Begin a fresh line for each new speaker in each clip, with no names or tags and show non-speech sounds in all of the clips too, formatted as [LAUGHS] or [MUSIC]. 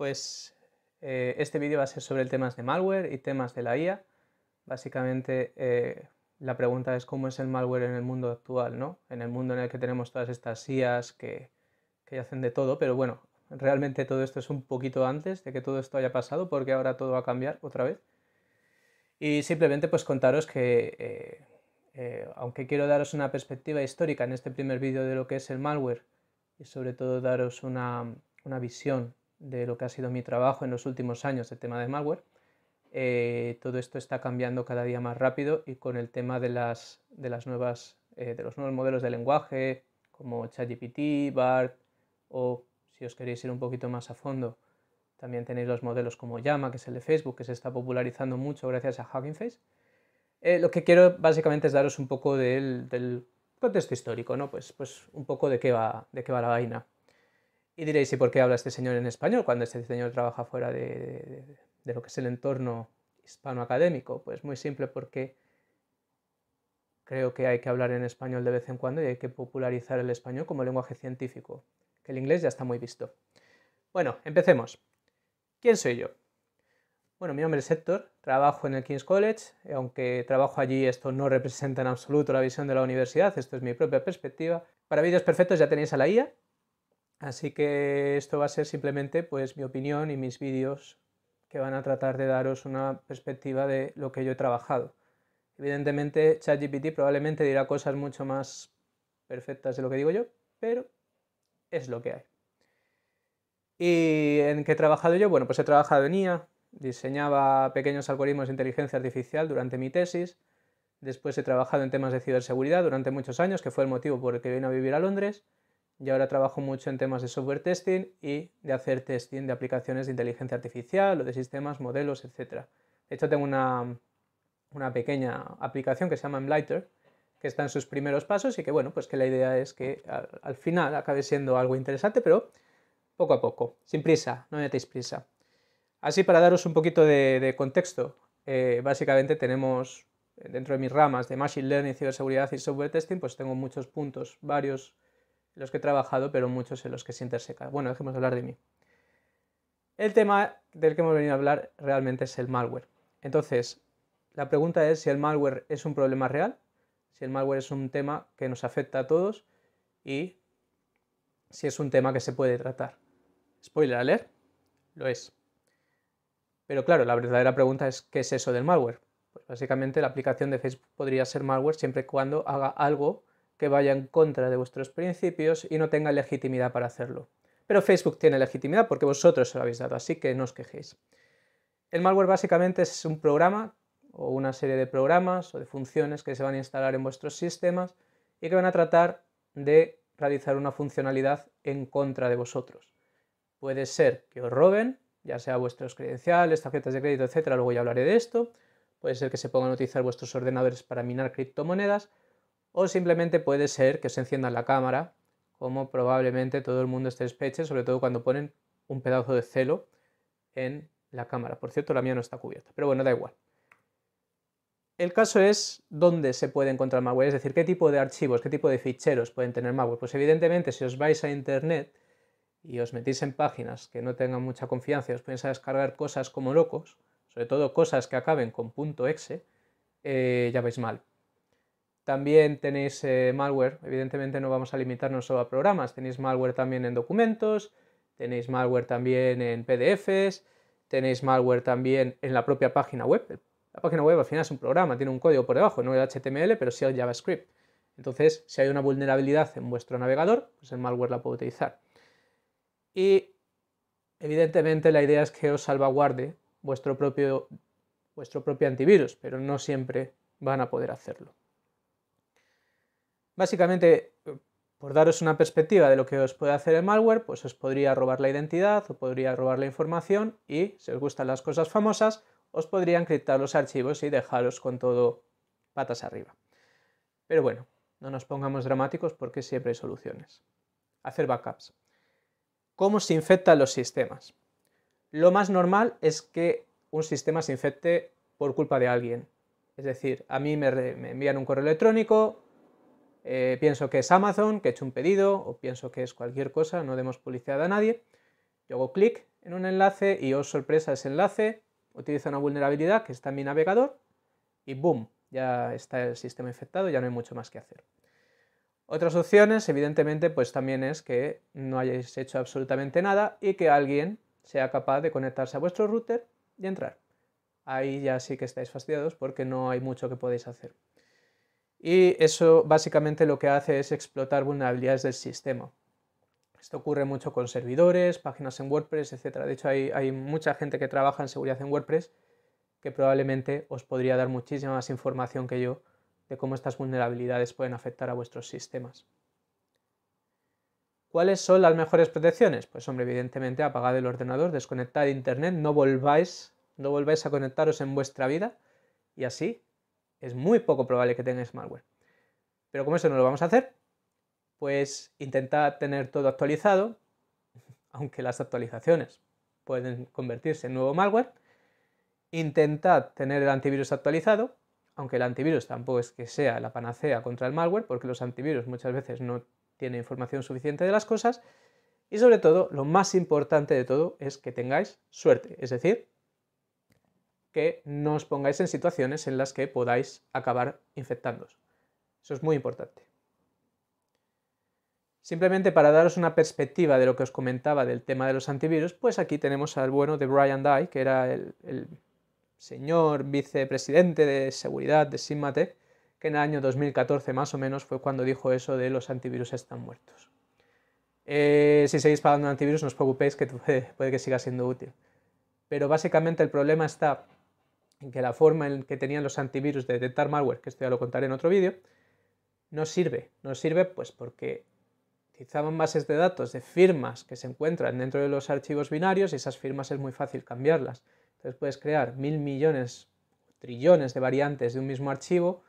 pues eh, este vídeo va a ser sobre temas de malware y temas de la IA. Básicamente eh, la pregunta es cómo es el malware en el mundo actual, ¿no? En el mundo en el que tenemos todas estas IAs que, hacen de todo, pero bueno, realmente todo esto es un poquito antes de que todo esto haya pasado, porque ahora todo va a cambiar otra vez. Y simplemente pues contaros que, eh, aunque quiero daros una perspectiva histórica en este primer vídeo de lo que es el malware, y sobre todo daros una, una visión de lo que ha sido mi trabajo en los últimos años de tema de malware. Eh, todo esto está cambiando cada día más rápido y con el tema de, las, de, las nuevas, eh, de los nuevos modelos de lenguaje como ChatGPT, BART o si os queréis ir un poquito más a fondo, también tenéis los modelos como Llama, que es el de Facebook, que se está popularizando mucho gracias a Hugging Face. Eh, lo que quiero básicamente es daros un poco del, del contexto histórico, ¿no? Pues, pues un poco de qué va, de qué va la vaina. Y diréis, ¿y por qué habla este señor en español cuando este señor trabaja fuera de, lo que es el entorno hispano-académico? Pues muy simple porque creo que hay que hablar en español de vez en cuando y hay que popularizar el español como lenguaje científico, que el inglés ya está muy visto. Bueno, empecemos. ¿Quién soy yo? Bueno, mi nombre es Héctor, trabajo en el King's College, eh, aunque trabajo allí esto no representa en absoluto la visión de la universidad, esto es mi propia perspectiva. Para vídeos perfectos ya tenéis a la IA, Así que esto va a ser simplemente pues mi opinión y mis vídeos que van a tratar de daros una perspectiva de lo que yo he trabajado. Evidentemente ChatGPT probablemente dirá cosas mucho más perfectas de lo que digo yo, pero es lo que hay. ¿Y en qué he trabajado yo? Bueno, pues he trabajado en IA, diseñaba pequeños algoritmos de inteligencia artificial durante mi tesis, después he trabajado en temas de ciberseguridad durante muchos años, que fue el motivo por el que vine a vivir a Londres, y ahora trabajo mucho en temas de software testing y de hacer testing de aplicaciones de inteligencia artificial o de sistemas, modelos, etc. De hecho, tengo una, pequeña aplicación que se llama enlighter que está en sus primeros pasos y que, bueno, pues que la idea es que al, final acabe siendo algo interesante, pero poco a poco, sin prisa, no metéis prisa. Así, para daros un poquito de, contexto, eh, básicamente tenemos eh, dentro de mis ramas de Machine Learning, ciberseguridad y software testing, pues tengo muchos puntos, varios los que he trabajado, pero muchos en los que se seca Bueno, dejemos hablar de mí. El tema del que hemos venido a hablar realmente es el malware. Entonces, la pregunta es si el malware es un problema real, si el malware es un tema que nos afecta a todos y si es un tema que se puede tratar. Spoiler alert, lo es. Pero claro, la verdadera pregunta es ¿qué es eso del malware? Pues básicamente la aplicación de Facebook podría ser malware siempre y cuando haga algo que vaya en contra de vuestros principios y no tenga legitimidad para hacerlo. Pero Facebook tiene legitimidad porque vosotros se lo habéis dado, así que no os quejéis. El malware básicamente es un programa o una serie de programas o de funciones que se van a instalar en vuestros sistemas y que van a tratar de realizar una funcionalidad en contra de vosotros. Puede ser que os roben, ya sea vuestros credenciales, tarjetas de crédito, etcétera, luego ya hablaré de esto. Puede ser que se pongan a utilizar vuestros ordenadores para minar criptomonedas, o simplemente puede ser que se encienda la cámara, como probablemente todo el mundo esté despeche, sobre todo cuando ponen un pedazo de celo en la cámara. Por cierto, la mía no está cubierta, pero bueno, da igual. El caso es dónde se puede encontrar malware, es decir, qué tipo de archivos, qué tipo de ficheros pueden tener malware. Pues evidentemente, si os vais a internet y os metís en páginas que no tengan mucha confianza y os ponéis a descargar cosas como locos, sobre todo cosas que acaben con .exe, eh, ya vais mal. También tenéis eh, malware, evidentemente no vamos a limitarnos solo a programas, tenéis malware también en documentos, tenéis malware también en PDFs, tenéis malware también en la propia página web. La página web al final es un programa, tiene un código por debajo, no el HTML, pero sí el JavaScript. Entonces, si hay una vulnerabilidad en vuestro navegador, pues el malware la puede utilizar. Y evidentemente la idea es que os salvaguarde vuestro propio, vuestro propio antivirus, pero no siempre van a poder hacerlo. Básicamente, eh, por daros una perspectiva de lo que os puede hacer el malware, pues os podría robar la identidad, o podría robar la información y, si os gustan las cosas famosas, os podría encriptar los archivos y dejaros con todo patas arriba. Pero bueno, no nos pongamos dramáticos porque siempre hay soluciones. Hacer backups. ¿Cómo se infectan los sistemas? Lo más normal es que un sistema se infecte por culpa de alguien. Es decir, a mí me envían un correo electrónico, eh, pienso que es Amazon, que he hecho un pedido, o pienso que es cualquier cosa, no demos publicidad a nadie. Yo hago clic en un enlace y, os oh sorpresa, ese enlace utiliza una vulnerabilidad que está en mi navegador y ¡boom! Ya está el sistema infectado, ya no hay mucho más que hacer. Otras opciones, evidentemente, pues también es que no hayáis hecho absolutamente nada y que alguien sea capaz de conectarse a vuestro router y entrar. Ahí ya sí que estáis fastidiados porque no hay mucho que podéis hacer y eso básicamente lo que hace es explotar vulnerabilidades del sistema. Esto ocurre mucho con servidores, páginas en WordPress, etc. De hecho, hay, mucha gente que trabaja en seguridad en WordPress que probablemente os podría dar muchísima más información que yo de cómo estas vulnerabilidades pueden afectar a vuestros sistemas. ¿Cuáles son las mejores protecciones? Pues hombre, evidentemente apagad el ordenador, desconectad internet, no volváis, no volváis a conectaros en vuestra vida y así es muy poco probable que tengáis malware. Pero como eso no lo vamos a hacer, pues intentad tener todo actualizado, [LAUGHS] aunque las actualizaciones pueden convertirse en nuevo malware. Intentad tener el antivirus actualizado, aunque el antivirus tampoco es que sea la panacea contra el malware, porque los antivirus muchas veces no tienen información suficiente de las cosas. Y sobre todo, lo más importante de todo es que tengáis suerte, es decir, que no os pongáis en situaciones en las que podáis acabar infectándoos. Eso es muy importante. Simplemente para daros una perspectiva de lo que os comentaba del tema de los antivirus, pues aquí tenemos al bueno de Brian Dye, que era el, señor vicepresidente de seguridad de Sigmatech, que en el año 2014 más o menos fue cuando dijo eso de los antivirus están muertos. Eh, si seguís pagando antivirus, no os preocupéis que puede que siga siendo útil. Pero básicamente el problema está que la forma en que tenían los antivirus de detectar malware, que esto ya lo contaré en otro vídeo, no sirve. No sirve pues porque utilizaban bases de datos de firmas que se encuentran dentro de los archivos binarios y esas firmas es muy fácil cambiarlas. Entonces puedes crear mil millones, trillones de variantes de un mismo archivo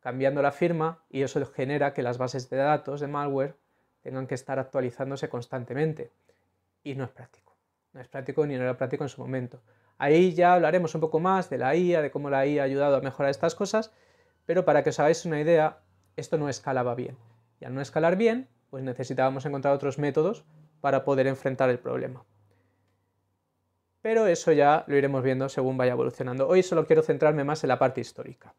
cambiando la firma y eso genera que las bases de datos de malware tengan que estar actualizándose constantemente. Y no es práctico. No es práctico ni no era práctico en su momento. Ahí ya hablaremos un poco más de la IA, de cómo la IA ha ayudado a mejorar estas cosas, pero para que os hagáis una idea, esto no escalaba bien. Y al no escalar bien, pues necesitábamos encontrar otros métodos para poder enfrentar el problema. Pero eso ya lo iremos viendo según vaya evolucionando. Hoy solo quiero centrarme más en la parte histórica.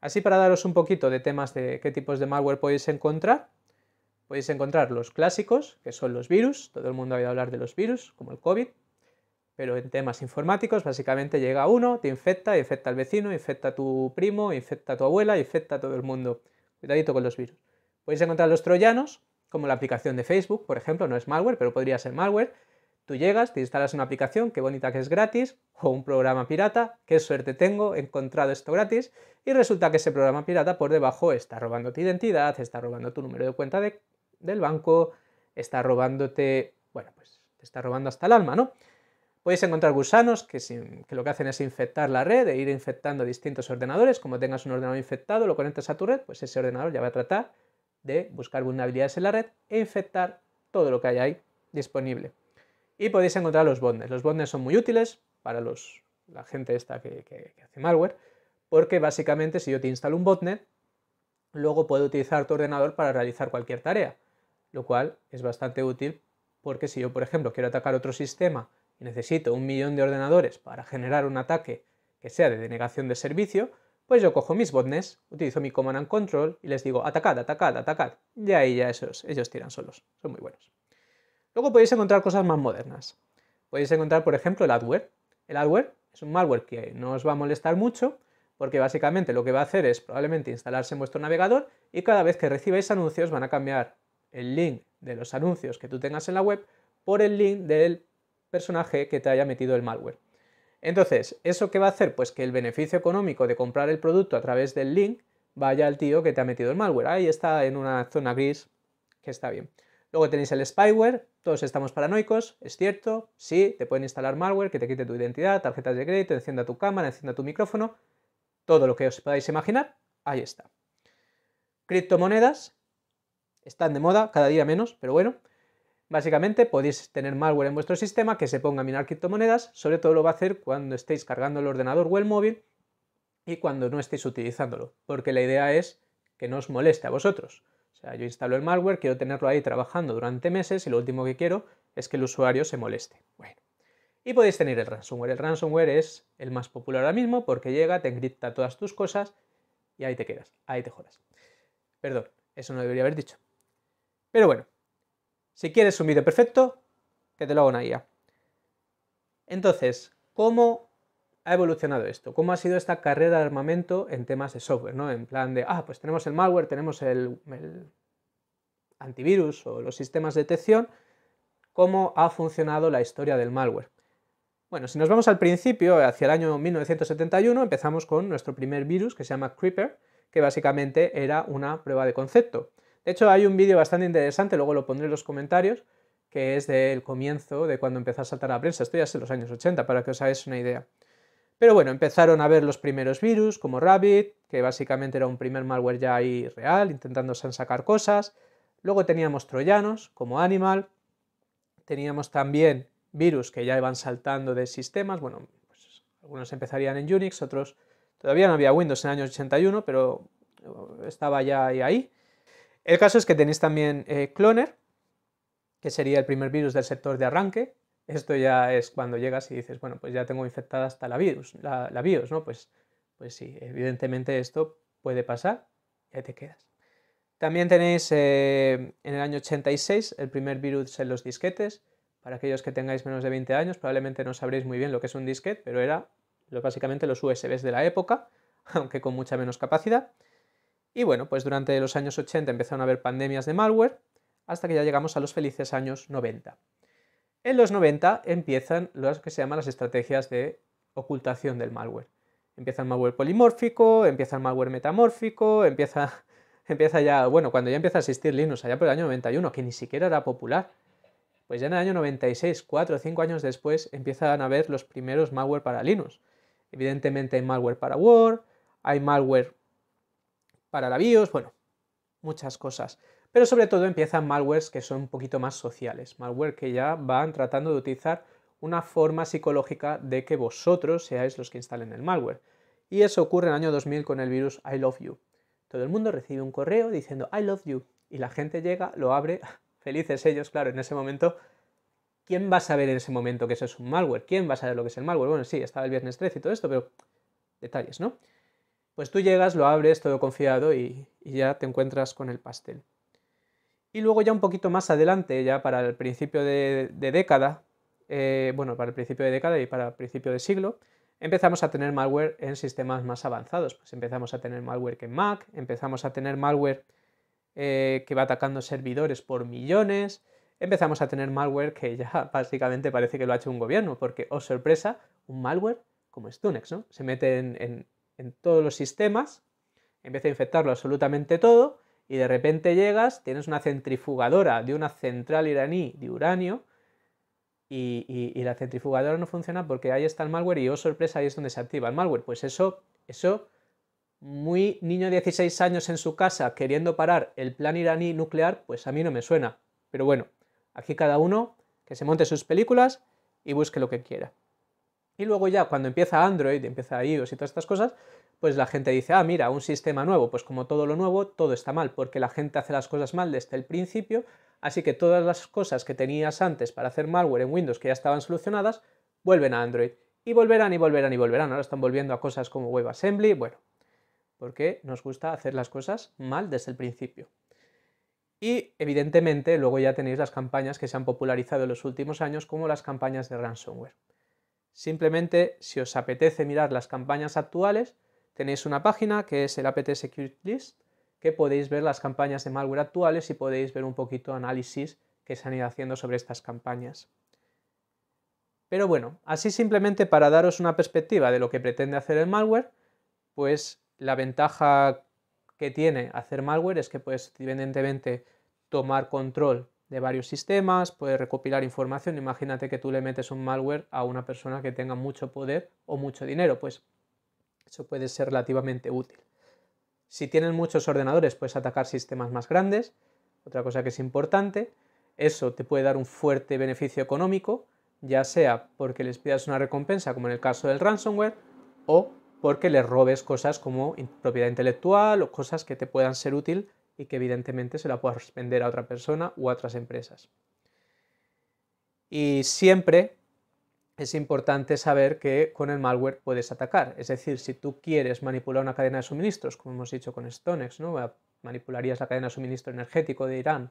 Así para daros un poquito de temas de qué tipos de malware podéis encontrar, podéis encontrar los clásicos, que son los virus, todo el mundo ha oído hablar de los virus, como el COVID, pero en temas informáticos, básicamente llega uno, te infecta, infecta al vecino, infecta a tu primo, infecta a tu abuela, infecta a todo el mundo. Cuidadito con los virus. Puedes encontrar los troyanos, como la aplicación de Facebook, por ejemplo, no es malware, pero podría ser malware. Tú llegas, te instalas una aplicación, qué bonita que es gratis, o un programa pirata, qué suerte tengo, he encontrado esto gratis, y resulta que ese programa pirata por debajo está robando tu identidad, está robando tu número de cuenta del banco, está robándote, bueno, pues te está robando hasta el alma, ¿no? Podéis encontrar gusanos que, lo que hacen es infectar la red e ir infectando distintos ordenadores. Como tengas un ordenador infectado, lo conectas a tu red, pues ese ordenador ya va a tratar de buscar vulnerabilidades en la red e infectar todo lo que hay ahí disponible. Y podéis encontrar los botnets. Los botnets son muy útiles para la gente esta que hace malware, porque básicamente si yo te instalo un botnet, luego puedo utilizar tu ordenador para realizar cualquier tarea, lo cual es bastante útil porque si yo, por ejemplo, quiero atacar otro sistema, necesito un millón de ordenadores para generar un ataque que sea de denegación de servicio, pues yo cojo mis botnets, utilizo mi command and control y les digo atacad, atacad, atacad. Y ahí ya esos, ellos tiran solos. Son muy buenos. Luego podéis encontrar cosas más modernas. Podéis encontrar, por ejemplo, el adware. El adware es un malware que no os va a molestar mucho, porque básicamente lo que va a hacer es probablemente instalarse en vuestro navegador y cada vez que recibáis anuncios van a cambiar el link de los anuncios que tú tengas en la web por el link del personaje que te haya metido el malware. Entonces, ¿eso qué va a hacer? Pues que el beneficio económico de comprar el producto a través del link vaya al tío que te ha metido el malware. Ahí está en una zona gris que está bien. Luego tenéis el spyware, todos estamos paranoicos, es cierto, sí, te pueden instalar malware que te quite tu identidad, tarjetas de crédito, encienda tu cámara, encienda tu micrófono, todo lo que os podáis imaginar, ahí está. Criptomonedas, están de moda, cada día menos, pero bueno. Básicamente podéis tener malware en vuestro sistema que se ponga a minar criptomonedas, sobre todo lo va a hacer cuando estéis cargando el ordenador o el móvil y cuando no estéis utilizándolo, porque la idea es que no os moleste a vosotros. O sea, yo instalo el malware, quiero tenerlo ahí trabajando durante meses y lo último que quiero es que el usuario se moleste. Bueno. Y podéis tener el ransomware. El ransomware es el más popular ahora mismo porque llega, te encripta todas tus cosas y ahí te quedas, ahí te jodas. Perdón, eso no debería haber dicho. Pero bueno, si quieres un vídeo perfecto, que te lo hago una guía. Entonces, ¿cómo ha evolucionado esto? ¿Cómo ha sido esta carrera de armamento en temas de software? ¿no? En plan de, ah, pues tenemos el malware, tenemos el antivirus o los sistemas de detección, ¿cómo ha funcionado la historia del malware? Bueno, si nos vamos al principio, hacia el año 1971, empezamos con nuestro primer virus que se llama Creeper, que básicamente era una prueba de concepto. De hecho, hay un vídeo bastante interesante, luego lo pondré en los comentarios, que es del comienzo de cuando empezó a saltar la prensa. Esto ya es en los años 80, para que os hagáis una idea. Pero bueno, empezaron a ver los primeros virus, como Rabbit, que básicamente era un primer malware ya ahí real, intentando sacar cosas. Luego teníamos troyanos, como Animal. Teníamos también virus que ya iban saltando de sistemas. Bueno, pues algunos empezarían en Unix, otros todavía no había Windows en el año 81, pero estaba ya ahí. ahí. El caso es que tenéis también eh, Cloner, que sería el primer virus del sector de arranque. Esto ya es cuando llegas y dices, bueno, pues ya tengo infectada hasta la virus, la, ¿no? Pues, pues sí, evidentemente esto puede pasar ya te quedas. También tenéis eh, en el año 86 el primer virus en los disquetes. Para aquellos que tengáis menos de 20 años, probablemente no sabréis muy bien lo que es un disquete, pero era lo, básicamente los USBs de la época, [LAUGHS] aunque con mucha menos capacidad. Y bueno, pues durante los años 80 empezaron a haber pandemias de malware hasta que ya llegamos a los felices años 90. En los 90 empiezan lo que se llaman las estrategias de ocultación del malware. Empieza el malware polimórfico, empieza el malware metamórfico, empieza, [LAUGHS] empieza ya, bueno, cuando ya empieza a existir Linux, allá por el año 91, que ni siquiera era popular, pues ya en el año 96, 4 o 5 años después, empiezan a haber los primeros malware para Linux. Evidentemente hay malware para Word, hay malware para la BIOS, bueno, muchas cosas. Pero sobre todo empiezan malwares que son un poquito más sociales, malware que ya van tratando de utilizar una forma psicológica de que vosotros seáis los que instalen el malware. Y eso ocurre en el año 2000 con el virus I Love You. Todo el mundo recibe un correo diciendo I Love You y la gente llega, lo abre, [LAUGHS] felices ellos, claro, en ese momento. ¿Quién va a saber en ese momento que eso es un malware? ¿Quién va a saber lo que es el malware? Bueno, sí, estaba el viernes 13 y todo esto, pero detalles, ¿no? Pues tú llegas, lo abres todo confiado y, ya te encuentras con el pastel. Y luego ya un poquito más adelante, ya para el principio de, década, eh, bueno, para el principio de década y para el principio de siglo, empezamos a tener malware en sistemas más avanzados. Pues empezamos a tener malware que en Mac, empezamos a tener malware eh, que va atacando servidores por millones, empezamos a tener malware que ya [LAUGHS] básicamente parece que lo ha hecho un gobierno, porque, oh sorpresa, un malware como Stunex, ¿no? Se mete en, en todos los sistemas, empieza a infectarlo absolutamente todo y de repente llegas, tienes una centrifugadora de una central iraní de uranio y, la centrifugadora no funciona porque ahí está el malware y oh sorpresa, ahí es donde se activa el malware. Pues eso, eso, muy niño de 16 años en su casa queriendo parar el plan iraní nuclear, pues a mí no me suena. Pero bueno, aquí cada uno que se monte sus películas y busque lo que quiera. Y luego ya cuando empieza Android, empieza iOS y todas estas cosas, pues la gente dice, ah, mira, un sistema nuevo, pues como todo lo nuevo, todo está mal, porque la gente hace las cosas mal desde el principio, así que todas las cosas que tenías antes para hacer malware en Windows que ya estaban solucionadas, vuelven a Android. Y volverán y volverán y volverán. Ahora están volviendo a cosas como WebAssembly, bueno, porque nos gusta hacer las cosas mal desde el principio. Y evidentemente luego ya tenéis las campañas que se han popularizado en los últimos años como las campañas de ransomware. Simplemente, si os apetece mirar las campañas actuales, tenéis una página que es el apt security list, que podéis ver las campañas de malware actuales y podéis ver un poquito análisis que se han ido haciendo sobre estas campañas. Pero bueno, así simplemente para daros una perspectiva de lo que pretende hacer el malware, pues la ventaja que tiene hacer malware es que puedes evidentemente tomar control de varios sistemas, puede recopilar información. Imagínate que tú le metes un malware a una persona que tenga mucho poder o mucho dinero, pues eso puede ser relativamente útil. Si tienen muchos ordenadores, puedes atacar sistemas más grandes. Otra cosa que es importante, eso te puede dar un fuerte beneficio económico, ya sea porque les pidas una recompensa, como en el caso del ransomware, o porque les robes cosas como propiedad intelectual o cosas que te puedan ser útil y que evidentemente se la puedas vender a otra persona u a otras empresas. Y siempre es importante saber que con el malware puedes atacar. Es decir, si tú quieres manipular una cadena de suministros, como hemos dicho con Stonex, ¿no? manipularías la cadena de suministro energético de Irán,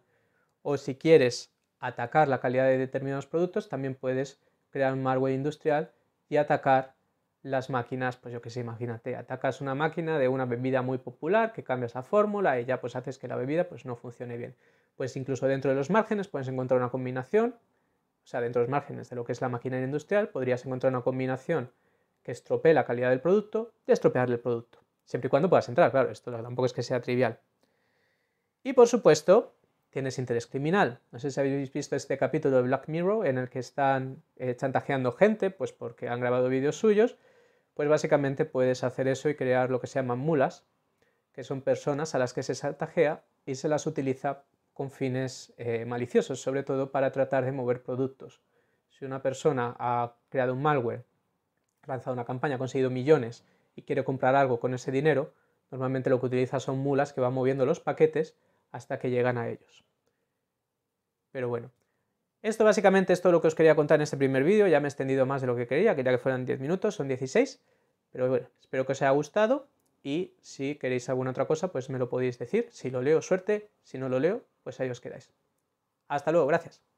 o si quieres atacar la calidad de determinados productos, también puedes crear un malware industrial y atacar las máquinas, pues yo que sé, imagínate, atacas una máquina de una bebida muy popular, que cambias la fórmula y ya pues haces que la bebida pues no funcione bien. Pues incluso dentro de los márgenes puedes encontrar una combinación, o sea, dentro de los márgenes de lo que es la maquinaria industrial, podrías encontrar una combinación que estropee la calidad del producto y estropearle el producto. Siempre y cuando puedas entrar, claro, esto tampoco es que sea trivial. Y por supuesto, tienes interés criminal. No sé si habéis visto este capítulo de Black Mirror en el que están eh, chantajeando gente, pues porque han grabado vídeos suyos pues básicamente puedes hacer eso y crear lo que se llaman mulas, que son personas a las que se saltajea y se las utiliza con fines eh, maliciosos, sobre todo para tratar de mover productos. Si una persona ha creado un malware, lanzado una campaña, ha conseguido millones y quiere comprar algo con ese dinero, normalmente lo que utiliza son mulas que van moviendo los paquetes hasta que llegan a ellos. Pero bueno, esto básicamente es todo lo que os quería contar en este primer vídeo, ya me he extendido más de lo que quería, quería que fueran 10 minutos, son 16, pero bueno, espero que os haya gustado y si queréis alguna otra cosa, pues me lo podéis decir, si lo leo, suerte, si no lo leo, pues ahí os quedáis. Hasta luego, gracias.